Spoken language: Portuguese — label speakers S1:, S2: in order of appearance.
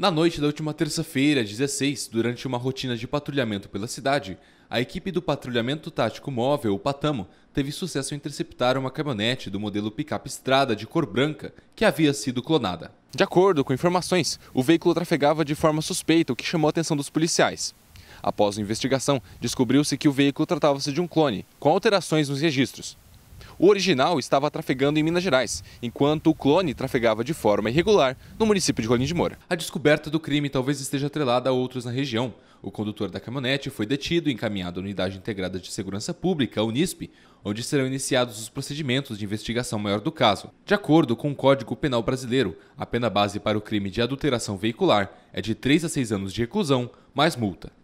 S1: Na noite da última terça-feira, 16, durante uma rotina de patrulhamento pela cidade, a equipe do Patrulhamento Tático Móvel, o Patamo, teve sucesso em interceptar uma caminhonete do modelo picape Estrada de cor branca que havia sido clonada. De acordo com informações, o veículo trafegava de forma suspeita, o que chamou a atenção dos policiais. Após a investigação, descobriu-se que o veículo tratava-se de um clone, com alterações nos registros. O original estava trafegando em Minas Gerais, enquanto o clone trafegava de forma irregular no município de Rolim de Moura. A descoberta do crime talvez esteja atrelada a outros na região. O condutor da caminhonete foi detido e encaminhado à Unidade Integrada de Segurança Pública, UNISP, onde serão iniciados os procedimentos de investigação maior do caso. De acordo com o Código Penal Brasileiro, a pena base para o crime de adulteração veicular é de 3 a 6 anos de reclusão, mais multa.